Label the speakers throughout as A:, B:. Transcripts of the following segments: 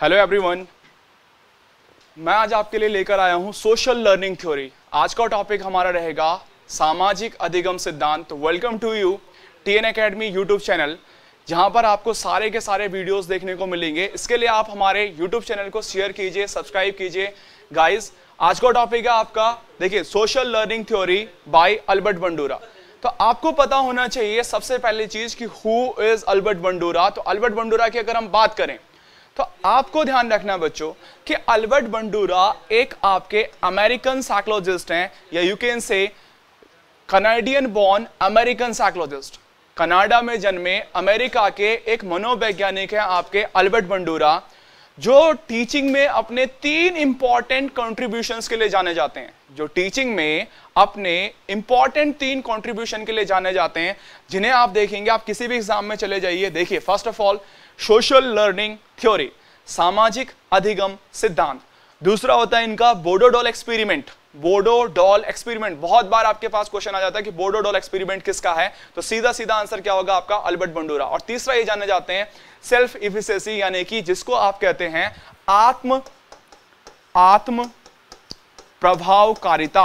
A: hello everyone मैं आज आपके लिए लेकर आया हूं सोशल लर्निंग थ्योरी आज का टॉपिक हमारा रहेगा सामाजिक अधिगम सिद्धांत welcome to you TN academy YouTube channel जहां पर आपको सारे के सारे वीडियोस देखने को मिलेंगे इसके लिए आप हमारे यूट्यूब चैनल को शेयर कीजिए सब्सक्राइब कीजिए गाइज आज का टॉपिक है आपका देखिए social learning theory by Albert Bandura तो आपको पता होना चाहिए सबसे पहले चीज कि हु इज अल्बर्ट बंडूरा तो अल्बर्ट बंडूरा की अगर हम बात करें तो आपको ध्यान रखना बच्चों कि अल्बर्ट बंडूरा एक आपके अमेरिकन साइकोलॉजिस्ट हैं या you say Canadian born American psychologist Canada में जन्मे अमेरिका के एक मनोवैज्ञानिक हैं आपके अल्बर्ट बंडूरा जो टीचिंग में अपने तीन इंपॉर्टेंट कॉन्ट्रीब्यूशन के लिए जाने जाते हैं जो टीचिंग में अपने इंपॉर्टेंट तीन कॉन्ट्रीब्यूशन के लिए जाने जाते हैं जिन्हें आप देखेंगे आप किसी भी एग्जाम में चले जाइए देखिए first of all social learning theory सामाजिक अधिगम सिद्धांत दूसरा होता है इनका बोडोडोल एक्सपेरिमेंट डॉल एक्सपेरिमेंट बहुत बार आपके पास क्वेश्चन आ जाता है कि डॉल एक्सपेरिमेंट किसका है तो सीधा सीधा आंसर क्या होगा आपका अल्बर्ट बंडूरा और तीसरा ये जानने जाते हैं सेल्फ इफिशेंसी यानी कि जिसको आप कहते हैं आत्म आत्म प्रभावकारिता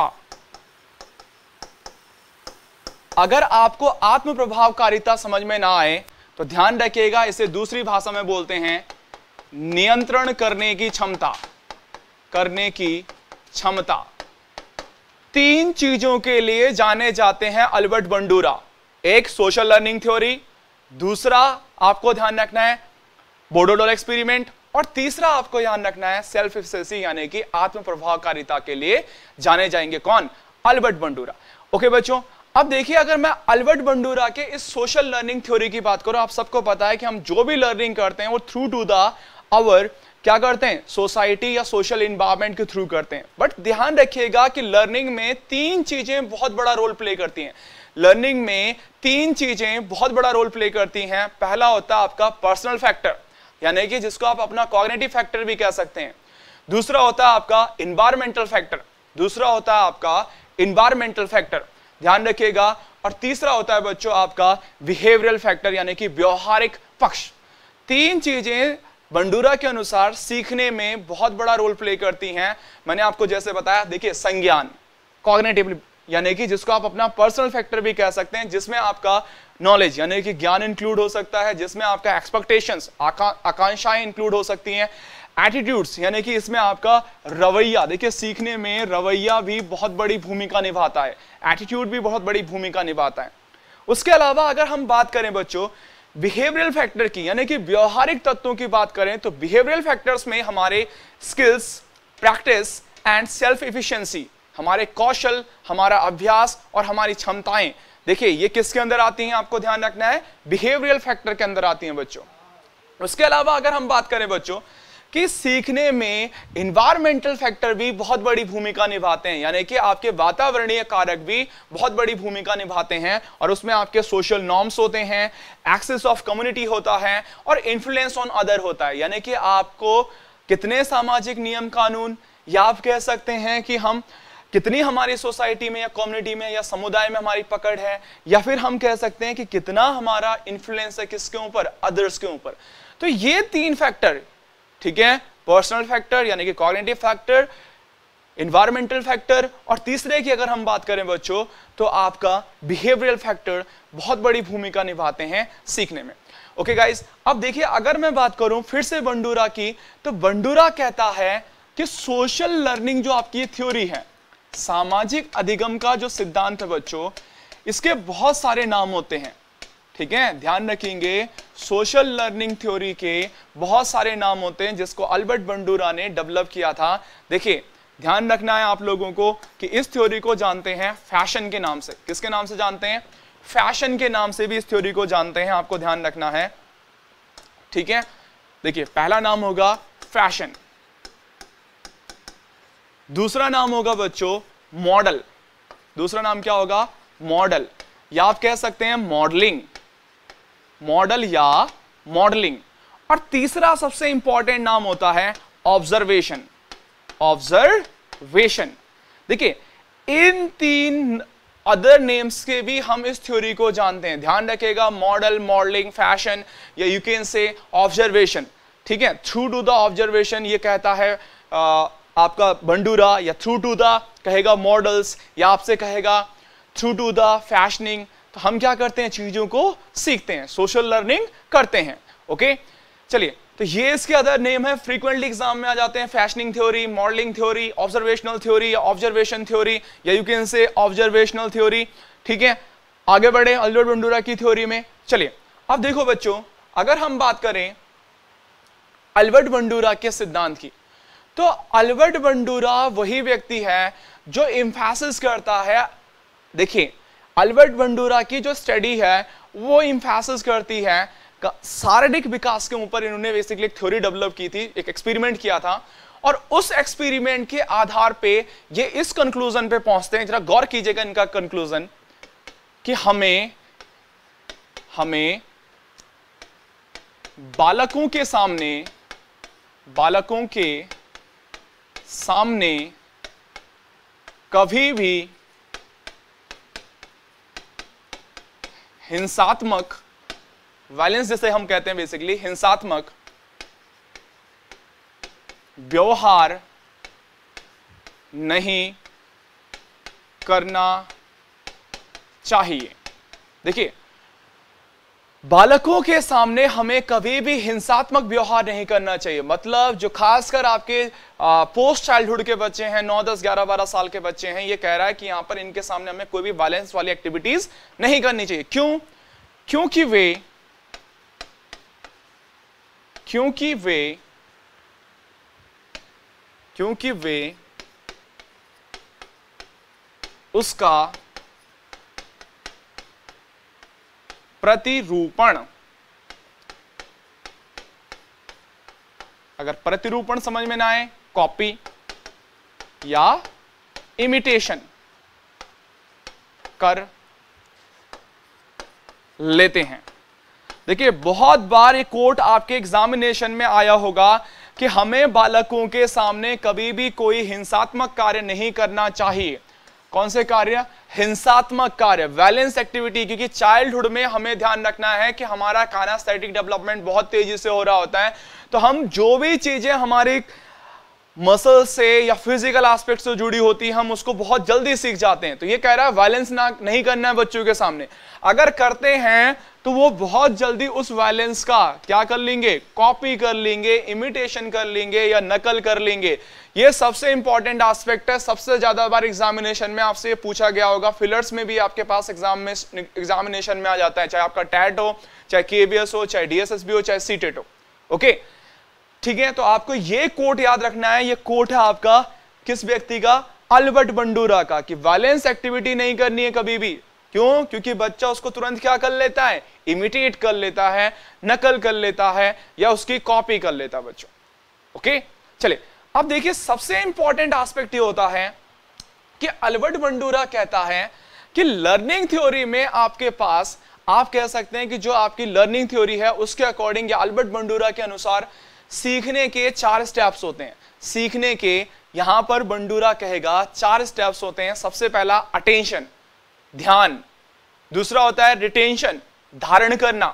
A: अगर आपको आत्म प्रभावकारिता समझ में ना आए तो ध्यान रखिएगा इसे दूसरी भाषा में बोलते हैं नियंत्रण करने की क्षमता करने की क्षमता तीन चीजों के लिए जाने जाते हैं अल्बर्ट बंडूरा एक सोशल लर्निंग थ्योरी दूसरा आपको ध्यान रखना है बोडोडोल एक्सपेरिमेंट और तीसरा आपको ध्यान रखना है सेल्फ एफिशिएंसी यानी कि आत्म प्रभावकारिता के लिए जाने जाएंगे कौन अल्बर्ट बंडूरा ओके बच्चों अब देखिए अगर मैं अल्बर्ट बंडूरा के इस सोशल लर्निंग थ्योरी की बात करूं आप सबको पता है कि हम जो भी लर्निंग करते हैं वो थ्रू टू द आवर क्या करते हैं सोसाइटी या सोशल इन्वायरमेंट के थ्रू करते हैं बट ध्यान रखिएगा कि लर्निंग में तीन चीजें बहुत बड़ा रोल प्ले करती हैं लर्निंग में तीन चीजें बहुत बड़ा रोल प्ले करती हैं पहला होता है आपका पर्सनल फैक्टर यानी कि जिसको आप अपना कॉग्नेटिव फैक्टर भी कह सकते हैं दूसरा होता है आपका इन्वायरमेंटल फैक्टर दूसरा होता है आपका इन्वायरमेंटल फैक्टर ध्यान रखिएगा और तीसरा होता है बच्चों आपका बिहेवियरल फैक्टर यानी कि व्यवहारिक पक्ष तीन चीजें बंडूरा के अनुसार सीखने में बहुत बड़ा रोल प्ले करती हैं मैंने आपको जैसे बताया देखिए संज्ञान कॉग्नेटिव यानी कि जिसको आप अपना पर्सनल फैक्टर भी कह सकते हैं जिसमें आपका नॉलेज यानी कि ज्ञान इंक्लूड हो सकता है जिसमें आपका एक्सपेक्टेशंस आकांक्षाएं इंक्लूड हो सकती हैं एटीट्यूड्स यानी कि इसमें आपका रवैया देखिए सीखने में रवैया भी बहुत बड़ी भूमिका निभाता है एटीट्यूड भी बहुत बड़ी भूमिका निभाता है उसके अलावा अगर हम बात करें बच्चों बिहेवियरल फैक्टर की यानी कि व्यवहारिक तत्वों की बात करें तो बिहेवियरल फैक्टर्स में हमारे skills practice and self efficiency हमारे कौशल हमारा अभ्यास और हमारी क्षमताएं देखिए ये किसके अंदर आती हैं आपको ध्यान रखना है बिहेवियरल फैक्टर के अंदर आती हैं बच्चों उसके अलावा अगर हम बात करें बच्चों कि सीखने में इन्वायरमेंटल फैक्टर भी बहुत बड़ी भूमिका निभाते हैं यानी कि आपके वातावरणीय कारक भी बहुत बड़ी भूमिका निभाते हैं और उसमें आपके सोशल नॉर्म्स होते हैं एक्सेस ऑफ कम्युनिटी होता है और इन्फ्लुएंस ऑन अदर होता है यानी कि आपको कितने सामाजिक नियम कानून या आप कह सकते हैं कि हम कितनी हमारी सोसाइटी में या कम्युनिटी में या समुदाय में हमारी पकड़ है या फिर हम कह सकते हैं कि कितना हमारा इन्फ्लुएंस है किसके ऊपर अदर्स के ऊपर तो ये तीन फैक्टर ठीक है पर्सनल फैक्टर यानी कि कॉग्नेटिव फैक्टर इन्वायरमेंटल फैक्टर और तीसरे की अगर हम बात करें बच्चों तो आपका बिहेवियरल फैक्टर बहुत बड़ी भूमिका निभाते हैं सीखने में ओके okay गाइस अब देखिए अगर मैं बात करूं फिर से बंडूरा की तो बंडूरा कहता है कि सोशल लर्निंग जो आपकी थ्योरी है सामाजिक अधिगम का जो सिद्धांत है बच्चों इसके बहुत सारे नाम होते हैं ठीक है ध्यान रखेंगे सोशल लर्निंग थ्योरी के बहुत सारे नाम होते हैं जिसको अल्बर्ट बंडूरा ने डेवलप किया था देखिए ध्यान रखना है आप लोगों को कि इस थ्योरी को जानते हैं फैशन के नाम से किसके नाम से जानते हैं फैशन के नाम से भी इस थ्योरी को जानते हैं आपको ध्यान रखना है ठीक है देखिए पहला नाम होगा फैशन दूसरा नाम होगा बच्चों मॉडल दूसरा नाम क्या होगा मॉडल या आप कह सकते हैं मॉडलिंग मॉडल या मॉडलिंग और तीसरा सबसे इंपॉर्टेंट नाम होता है ऑब्जर्वेशन ऑब्जर्वेशन देखिए इन तीन अदर नेम्स के भी हम इस थ्योरी को जानते हैं ध्यान रखेगा मॉडल मॉडलिंग फैशन या यू कैन से ऑब्जर्वेशन ठीक है थ्रू टू द ऑब्जर्वेशन ये कहता है आ, आपका बंडूरा या थ्रू टू द कहेगा मॉडल्स या आपसे कहेगा थ्रू टू द फैशनिंग तो हम क्या करते हैं चीज़ों को सीखते हैं सोशल लर्निंग करते हैं ओके चलिए तो ये इसके अदर नेम है फ्रीक्वेंटली एग्जाम में आ जाते हैं fashioning theory modelling theory observational theory या ऑब्जर्वेशन थ्योरी या you can say observational theory ठीक है आगे बढ़े अल्बर्ट बंडूरा की थ्योरी में चलिए अब देखो बच्चों अगर हम बात करें अल्बर्ट बंडूरा के सिद्धांत की तो अल्बर्ट बंडूरा वही व्यक्ति है जो इम्फेसिस करता है देखिए अल्बर्ट वंडूरा की जो स्टडी है वो इम्फेसिस करती है शारीरिक विकास के ऊपर इन्होंने बेसिकली एक थ्योरी डेवलप की थी एक एक्सपेरिमेंट किया था और उस एक्सपेरिमेंट के आधार पे ये इस कंक्लूजन पे पहुंचते हैं जरा गौर कीजिएगा इनका कंक्लूजन कि हमें हमें बालकों के सामने बालकों के सामने कभी भी हिंसात्मक वायलेंस जिसे हम कहते हैं बेसिकली हिंसात्मक व्यवहार नहीं करना चाहिए देखिए बालकों के सामने हमें कभी भी हिंसात्मक व्यवहार नहीं करना चाहिए मतलब जो खासकर आपके पोस्ट चाइल्डहुड के बच्चे हैं नौ दस ग्यारह बारह साल के बच्चे हैं ये कह रहा है कि यहां पर इनके सामने हमें कोई भी वायलेंस वाली एक्टिविटीज नहीं करनी चाहिए क्यों क्योंकि वे क्योंकि वे क्योंकि वे उसका प्रतिरूपण अगर प्रतिरूपण समझ में ना आए कॉपी या इमिटेशन कर लेते हैं देखिए बहुत बार ये कोर्ट आपके एग्जामिनेशन में आया होगा कि हमें बालकों के सामने कभी भी कोई हिंसात्मक कार्य नहीं करना चाहिए कौन से कार्य हिंसात्मक कार्य वैलेंस एक्टिविटी क्योंकि चाइल्डहुड में हमें ध्यान रखना है कि हमारा कानास्थेटिक डेवलपमेंट बहुत तेजी से हो रहा होता है तो हम जो भी चीजें हमारी मसल से या फिजिकल एस्पेक्ट से जुड़ी होती है हम उसको बहुत जल्दी सीख जाते हैं तो ये कह रहा है वायलेंस ना नहीं करना है बच्चों के सामने अगर करते हैं तो वो बहुत जल्दी उस वायलेंस का क्या कर लेंगे कॉपी कर लेंगे इमिटेशन कर लेंगे या नकल कर लेंगे ये सबसे इंपॉर्टेंट एस्पेक्ट है सबसे ज्यादा बार एग्जामिनेशन में आपसे पूछा गया होगा फिलर्स में भी आपके पास एग्जाम में एग्जामिनेशन में आ जाता है चाहे आपका टैट हो चाहे के हो चाहे डीएसएसबी हो चाहे सीटेट e हो ओके ठीक है तो आपको ये कोट याद रखना है ये कोट है आपका किस व्यक्ति का अल्बर्ट बंडूरा का कि वायलेंस एक्टिविटी नहीं करनी है कभी भी क्यों क्योंकि बच्चा उसको तुरंत क्या कर लेता है इमिटेट कर लेता है नकल कर लेता है या उसकी कॉपी कर लेता है बच्चों ओके चले अब देखिए सबसे इंपॉर्टेंट आस्पेक्ट ये होता है कि अल्बर्ट बंडूरा कहता है कि लर्निंग थ्योरी में आपके पास आप कह सकते हैं कि जो आपकी लर्निंग थ्योरी है उसके अकॉर्डिंग या अल्बर्ट बंडूरा के अनुसार सीखने के चार स्टेप्स होते हैं सीखने के यहां पर बंडूरा कहेगा चार स्टेप्स होते हैं सबसे पहला अटेंशन ध्यान दूसरा होता है रिटेंशन धारण करना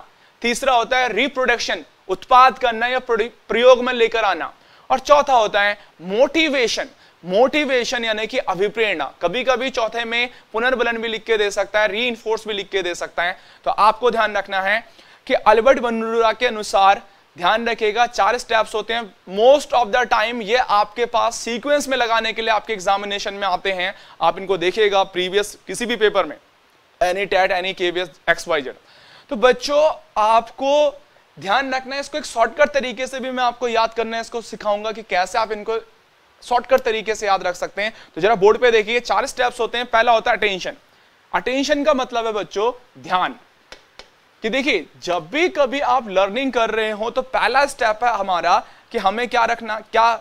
A: तीसरा होता है रिप्रोडक्शन उत्पाद करना या प्रयोग में लेकर आना और चौथा होता है मोटिवेशन मोटिवेशन यानी कि अभिप्रेरणा कभी कभी चौथे में पुनर्बलन भी लिख के दे सकता है री भी लिख के दे सकता है तो आपको ध्यान रखना है कि अल्बर्ट बनरूरा के अनुसार ध्यान रखिएगा चार स्टेप्स होते हैं मोस्ट ऑफ द टाइम ये आपके पास सीक्वेंस में लगाने के लिए आपके एग्जामिनेशन में आते हैं आप इनको देखिएगा प्रीवियस किसी भी पेपर में एनी टैट एनी के एक्स वाई जेड तो बच्चों आपको ध्यान रखना है इसको एक शॉर्टकट तरीके से भी मैं आपको याद करना है इसको सिखाऊंगा कि कैसे आप इनको शॉर्टकट तरीके से याद रख सकते हैं तो जरा बोर्ड पे देखिए चार स्टेप्स होते हैं पहला होता है अटेंशन अटेंशन का मतलब है बच्चों ध्यान कि देखिए जब भी कभी आप लर्निंग कर रहे हो तो पहला स्टेप है हमारा कि हमें क्या रखना क्या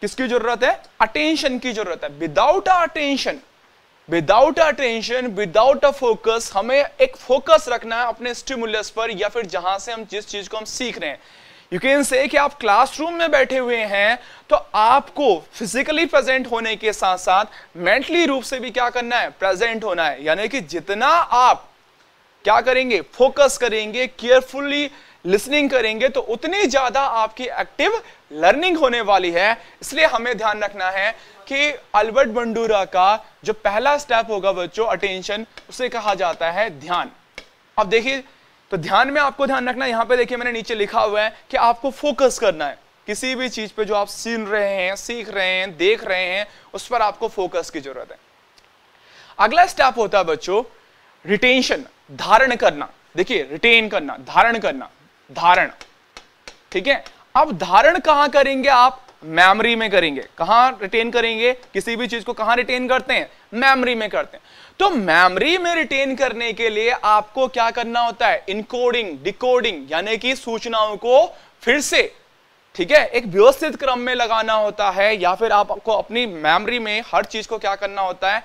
A: किसकी जरूरत है अटेंशन की जरूरत है without attention without attention without a focus हमें एक फोकस रखना है अपने स्टिमुलस पर या फिर जहां से हम जिस चीज को हम सीख रहे हैं यू कैन से कि आप क्लासरूम में बैठे हुए हैं तो आपको फिजिकली प्रेजेंट होने के साथ साथ मेंटली रूप से भी क्या करना है प्रेजेंट होना है यानी कि जितना आप क्या करेंगे फोकस करेंगे केयरफुली लिसनिंग करेंगे तो उतनी ज़्यादा आपकी एक्टिव लर्निंग होने वाली है इसलिए हमें ध्यान रखना है कि अल्बर्ट बंडूरा का जो पहला स्टेप होगा बच्चों अटेंशन उसे कहा जाता है ध्यान अब देखिए तो ध्यान में आपको ध्यान रखना यहां पे देखिए मैंने नीचे लिखा हुआ है कि आपको फोकस करना है किसी भी चीज पे जो आप सुन रहे हैं सीख रहे हैं देख रहे हैं उस पर आपको फोकस की जरूरत है अगला स्टेप होता है बच्चों रिटेंशन धारण करना देखिए रिटेन करना धारण करना धारण ठीक है अब धारण कहां करेंगे आप मेमोरी में करेंगे कहां रिटेन करेंगे किसी भी चीज को कहां रिटेन करते हैं मेमोरी में करते हैं तो मेमोरी में रिटेन करने के लिए आपको क्या करना होता है इनकोडिंग डिकोडिंग यानी कि सूचनाओं को फिर से ठीक है एक व्यवस्थित क्रम में लगाना होता है या फिर आपको अपनी मेमोरी में हर चीज को क्या करना होता है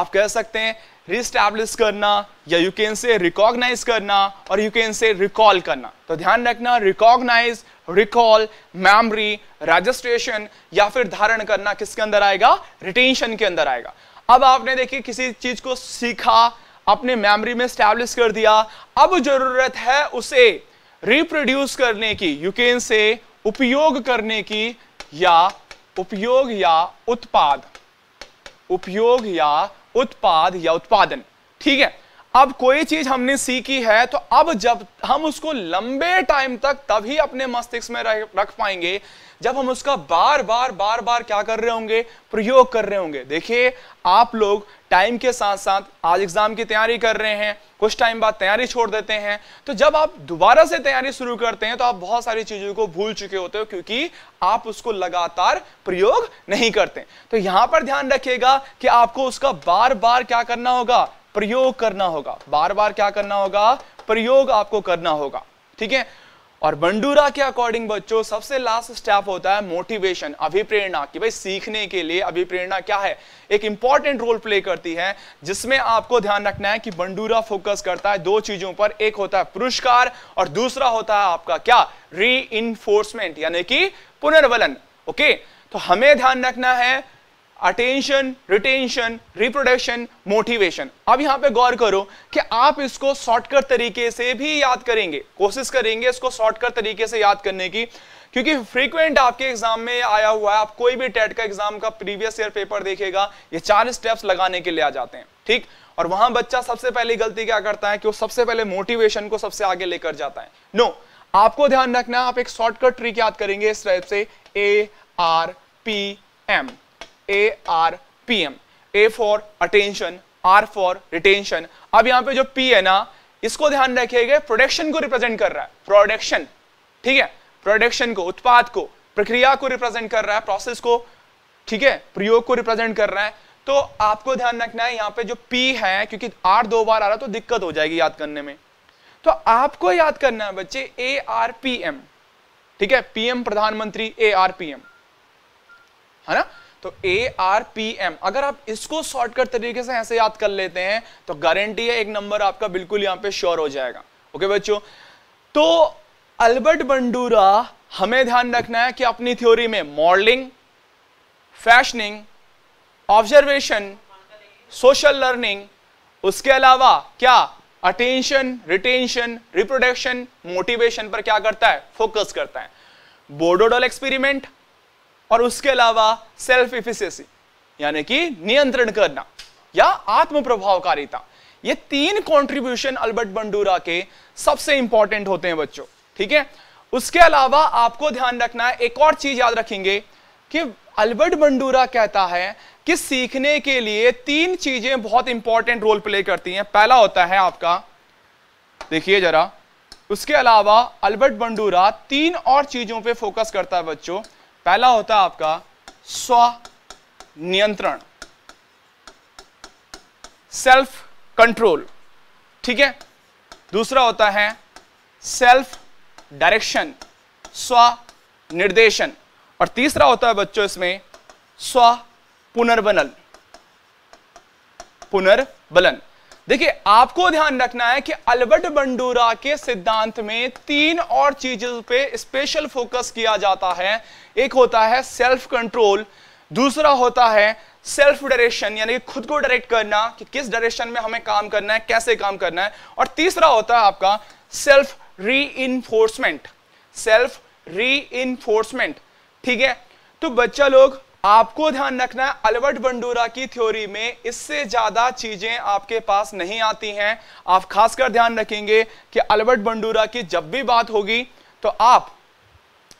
A: आप कह सकते हैं रिस्टैब्लिश करना या यू कैन से रिकॉग्नाइज करना और यू कैन से रिकॉल करना तो ध्यान रखना रिकॉग्नाइज रिकॉल मेमोरी रजिस्ट्रेशन या फिर धारण करना किसके अंदर आएगा रिटेंशन के अंदर आएगा अब आपने देखिए किसी चीज को सीखा अपने मेमोरी में स्टैब्लिश कर दिया अब जरूरत है उसे रिप्रोड्यूस करने की यू कैन से उपयोग करने की या उपयोग या उत्पाद उपयोग या उत्पाद या उत्पादन ठीक है अब कोई चीज हमने सीखी है तो अब जब हम उसको लंबे टाइम तक तभी अपने मस्तिष्क में रख पाएंगे जब हम उसका बार बार बार बार क्या कर रहे होंगे प्रयोग कर रहे होंगे देखिए आप लोग टाइम के साथ साथ आज एग्ज़ाम की तैयारी कर रहे हैं कुछ टाइम बाद तैयारी छोड़ देते हैं तो जब आप दोबारा से तैयारी शुरू करते हैं तो आप बहुत सारी चीज़ों को भूल चुके होते हो क्योंकि आप उसको लगातार प्रयोग नहीं करते तो यहां पर ध्यान रखिएगा कि आपको उसका बार बार क्या करना होगा प्रयोग करना होगा बार बार क्या करना होगा प्रयोग आपको करना होगा ठीक है और बंडूरा के अकॉर्डिंग बच्चों सबसे लास्ट स्टेप होता है मोटिवेशन अभिप्रेरणा कि भाई सीखने के लिए अभिप्रेरणा क्या है एक इंपॉर्टेंट रोल प्ले करती है जिसमें आपको ध्यान रखना है कि बंडूरा फोकस करता है दो चीजों पर एक होता है पुरस्कार और दूसरा होता है आपका क्या री यानी कि पुनर्वलन ओके तो हमें ध्यान रखना है अटेंशन रिटेंशन रिप्रोडक्शन मोटिवेशन अब यहां पे गौर करो कि आप इसको शॉर्टकट तरीके से भी याद करेंगे कोशिश करेंगे इसको शॉर्टकट तरीके से याद करने की क्योंकि फ्रीक्वेंट आपके एग्जाम में आया हुआ है आप कोई भी टेट का एग्जाम का प्रीवियस ईयर पेपर देखेगा ये चार स्टेप्स लगाने के लिए आ जाते हैं ठीक और वहां बच्चा सबसे पहले गलती क्या करता है कि वो सबसे पहले मोटिवेशन को सबसे आगे लेकर जाता है नो no, आपको ध्यान रखना आप एक शॉर्टकट ट्रिक याद करेंगे इस टाइप से A R P M A R P M A for attention R for retention अब यहां पे जो पी है ना इसको ध्यान रखिएगा प्रोडक्शन को रिप्रेजेंट कर रहा है प्रोडक्शन ठीक है प्रोडक्शन को उत्पाद को प्रक्रिया को रिप्रेजेंट कर रहा है प्रोसेस को ठीक है प्रयोग को रिप्रेजेंट कर रहा है तो आपको ध्यान रखना है यहां पे जो पी है क्योंकि आर दो बार आ रहा तो दिक्कत हो जाएगी याद करने में तो आपको याद करना है बच्चे ए आर पी एम ठीक है पीएम प्रधानमंत्री ए आर पी एम है ना तो ए आर पी एम अगर आप इसको शॉर्टकट तरीके से ऐसे याद कर लेते हैं तो गारंटी है एक नंबर आपका बिल्कुल यहां पे श्योर हो जाएगा ओके बच्चों तो अल्बर्ट बंडूरा हमें ध्यान रखना है कि अपनी थ्योरी में modelling fashioning observation social learning उसके अलावा क्या अटेंशन रिटेंशन रिप्रोडक्शन मोटिवेशन पर क्या करता है फोकस करता है बोर्डोडोल एक्सपेरिमेंट और उसके अलावा सेल्फ इफिशियसी यानी कि नियंत्रण करना या आत्म प्रभावकारिता ये तीन कंट्रीब्यूशन अल्बर्ट बंडूरा के सबसे इंपॉर्टेंट होते हैं बच्चों ठीक है उसके अलावा आपको ध्यान रखना है एक और चीज याद रखेंगे कि अल्बर्ट बंडूरा कहता है कि सीखने के लिए तीन चीजें बहुत इंपॉर्टेंट रोल प्ले करती हैं पहला होता है आपका देखिए जरा उसके अलावा अल्बर्ट बंडूरा तीन और चीजों पे फोकस करता है बच्चों पहला होता है आपका स्व नियंत्रण सेल्फ कंट्रोल ठीक है दूसरा होता है सेल्फ डायरेक्शन स्व निर्देशन और तीसरा होता है बच्चों इसमें स्व पुनर्बनल पुनर्बलन देखिए आपको ध्यान रखना है कि अल्बर्ट बंडूरा के सिद्धांत में तीन और चीजों पे स्पेशल फोकस किया जाता है एक होता है सेल्फ कंट्रोल दूसरा होता है सेल्फ डायरेक्शन यानी कि खुद को डायरेक्ट करना कि किस डायरेक्शन में हमें काम करना है कैसे काम करना है और तीसरा होता है आपका सेल्फ री सेल्फ री ठीक है तो बच्चा लोग आपको ध्यान रखना है अल्बर्ट बंडूरा की थ्योरी में इससे ज़्यादा चीज़ें आपके पास नहीं आती हैं आप खासकर ध्यान रखेंगे कि अल्बर्ट बंडूरा की जब भी बात होगी तो आप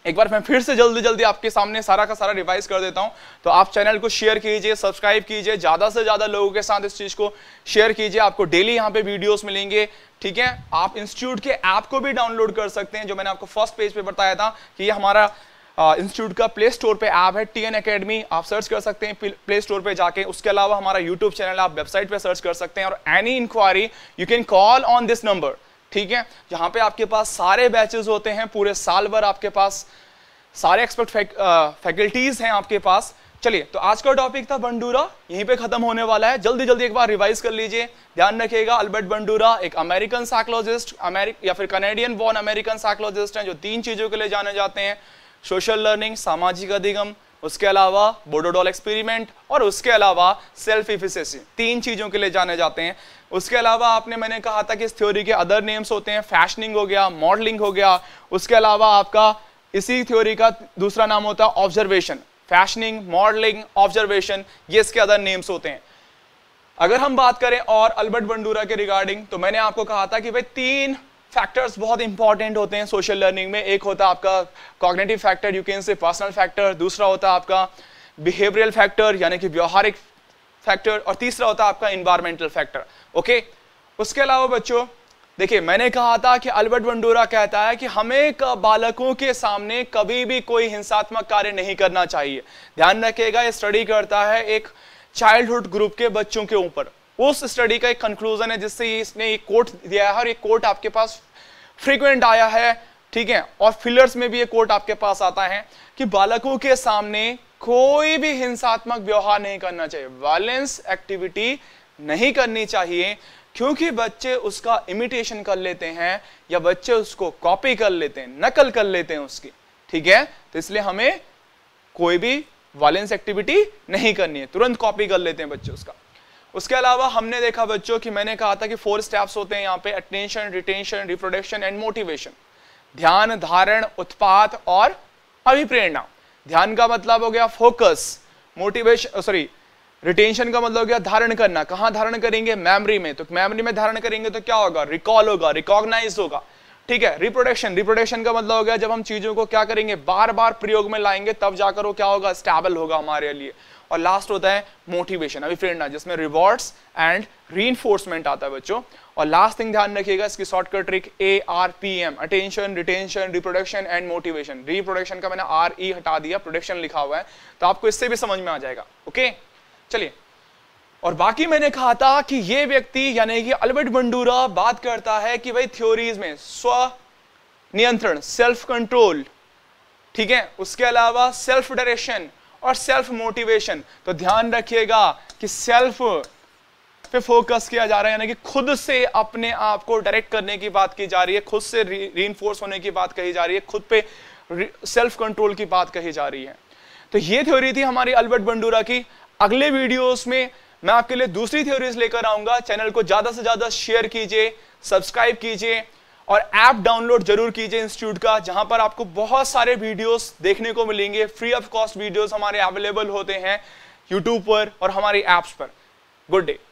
A: एक बार मैं फिर से जल्दी जल्दी आपके सामने सारा का सारा रिवाइज कर देता हूं तो आप चैनल को शेयर कीजिए सब्सक्राइब कीजिए ज़्यादा से ज़्यादा लोगों के साथ इस चीज़ को शेयर कीजिए आपको डेली यहाँ पे वीडियोस मिलेंगे ठीक है आप इंस्टीट्यूट के ऐप को भी डाउनलोड कर सकते हैं जो मैंने आपको फर्स्ट पेज पे बताया था कि ये हमारा इंस्टीट्यूट का प्ले स्टोर पे ऐप है टी एन अकेडमी आप सर्च कर सकते हैं प्ले स्टोर पे जाके उसके अलावा हमारा यूट्यूब चैनल आप वेबसाइट पे सर्च कर सकते हैं और any inquiry you can call on this number ठीक है जहां पे आपके पास सारे बैचेस होते हैं पूरे साल भर आपके पास सारे एक्सपर्ट फैकल्टीज़ हैं आपके पास चलिए तो आज का टॉपिक था बंडूरा यहीं पे खत्म होने वाला है जल्दी जल्दी एक बार रिवाइज कर लीजिए ध्यान रखिएगा अल्बर्ट बंडूरा एक अमेरिकन साइकोलॉजिस्ट अमेरिक या फिर कनेडियन बॉर्न अमेरिकन साइकोलॉजिस्ट हैं जो तीन चीज़ों के लिए जाने जाते हैं सोशल लर्निंग सामाजिक अधिगम उसके अलावा बोडोडॉल एक्सपेरिमेंट और उसके अलावा सेल्फ इफिशेंसी तीन चीज़ों के लिए जाने जाते हैं उसके अलावा आपने मैंने कहा था कि इस थ्योरी के अदर नेम्स होते हैं फैशनिंग हो गया मॉडलिंग हो गया उसके अलावा आपका इसी थ्योरी का दूसरा नाम होता है ऑब्जर्वेशन फैशनिंग मॉडलिंग ऑब्जर्वेशन ये इसके अदर नेम्स होते हैं अगर हम बात करें और अल्बर्ट बंडूरा के रिगार्डिंग तो मैंने आपको कहा था कि भाई तीन फैक्टर्स बहुत इंपॉर्टेंट होते हैं सोशल लर्निंग में एक होता है आपका cognitive factor you can say personal factor दूसरा होता है आपका बिहेवियरल फैक्टर यानी कि व्यवहारिक फैक्टर और तीसरा होता है आपका इन्वायरमेंटल फैक्टर ओके उसके अलावा बच्चों देखिए मैंने कहा था कि अल्बर्ट वंडोरा कहता है कि हमें बालकों के सामने कभी भी कोई हिंसात्मक कार्य नहीं करना चाहिए ध्यान रखिएगा ये स्टडी करता है एक चाइल्डहुड ग्रुप के बच्चों के ऊपर उस स्टडी का एक कंक्लूजन है जिससे इसने एक कोर्ट दिया है और ये कोर्ट आपके पास फ्रीक्वेंट आया है ठीक है और फिलर्स में भी ये कोर्ट आपके पास आता है कि बालकों के सामने कोई भी हिंसात्मक व्यवहार नहीं करना चाहिए वायलेंस एक्टिविटी नहीं करनी चाहिए क्योंकि बच्चे उसका इमिटेशन कर लेते हैं या बच्चे उसको कॉपी कर लेते हैं नकल कर लेते हैं उसकी ठीक है तो इसलिए हमें कोई भी वायलेंस एक्टिविटी नहीं करनी है तुरंत कॉपी कर लेते हैं बच्चे उसका उसके अलावा हमने देखा बच्चों कि मैंने कहा था कि फोर स्टेप्स होते हैं यहाँ पे attention retention reproduction and motivation ध्यान धारण उत्पाद और अभिप्रेरणा ध्यान का मतलब हो गया फोकस मोटिवेशन सॉरी रिटेंशन का मतलब हो गया धारण करना कहाँ धारण करेंगे मेमोरी में तो मेमोरी में धारण करेंगे तो क्या होगा रिकॉल होगा रिकॉग्नाइज होगा ठीक है रिप्रोडक्शन रिप्रोडक्शन का मतलब हो गया जब हम चीजों को क्या करेंगे बार बार प्रयोग में लाएंगे तब जाकर वो क्या होगा स्टेबल होगा हमारे लिए और लास्ट होता है मोटिवेशन अभी अभिप्रेरणा जिसमें रिवॉर्ड्स एंड री आता है बच्चों और लास्ट थिंग ध्यान रखिएगा इसकी shortcut trick A R P M attention retention reproduction and motivation reproduction का मैंने आर ई e हटा दिया प्रोडक्शन लिखा हुआ है तो आपको इससे भी समझ में आ जाएगा ओके चलिए और बाकी मैंने कहा था कि ये व्यक्ति यानी कि अल्बर्ट बंडूरा बात करता है कि भाई थ्योरीज में स्व नियंत्रण सेल्फ कंट्रोल ठीक है उसके अलावा सेल्फ डायरेक्शन और सेल्फ मोटिवेशन तो ध्यान रखिएगा कि सेल्फ पे फोकस किया जा रहा है यानी कि खुद से अपने आप को डायरेक्ट करने की बात की जा रही है खुद से री होने की बात कही जा रही है खुद पे सेल्फ कंट्रोल की बात कही जा रही है तो ये थ्योरी थी हमारी अल्बर्ट बंडूरा की अगले वीडियोस में मैं आपके लिए दूसरी थ्योरीज लेकर आऊंगा चैनल को ज़्यादा से ज़्यादा शेयर कीजिए सब्सक्राइब कीजिए और ऐप डाउनलोड जरूर कीजिए इंस्टीट्यूट का जहां पर आपको बहुत सारे वीडियोस देखने को मिलेंगे फ्री ऑफ कॉस्ट वीडियोस हमारे अवेलेबल होते हैं यूट्यूब पर और हमारे ऐप्स पर गुड डे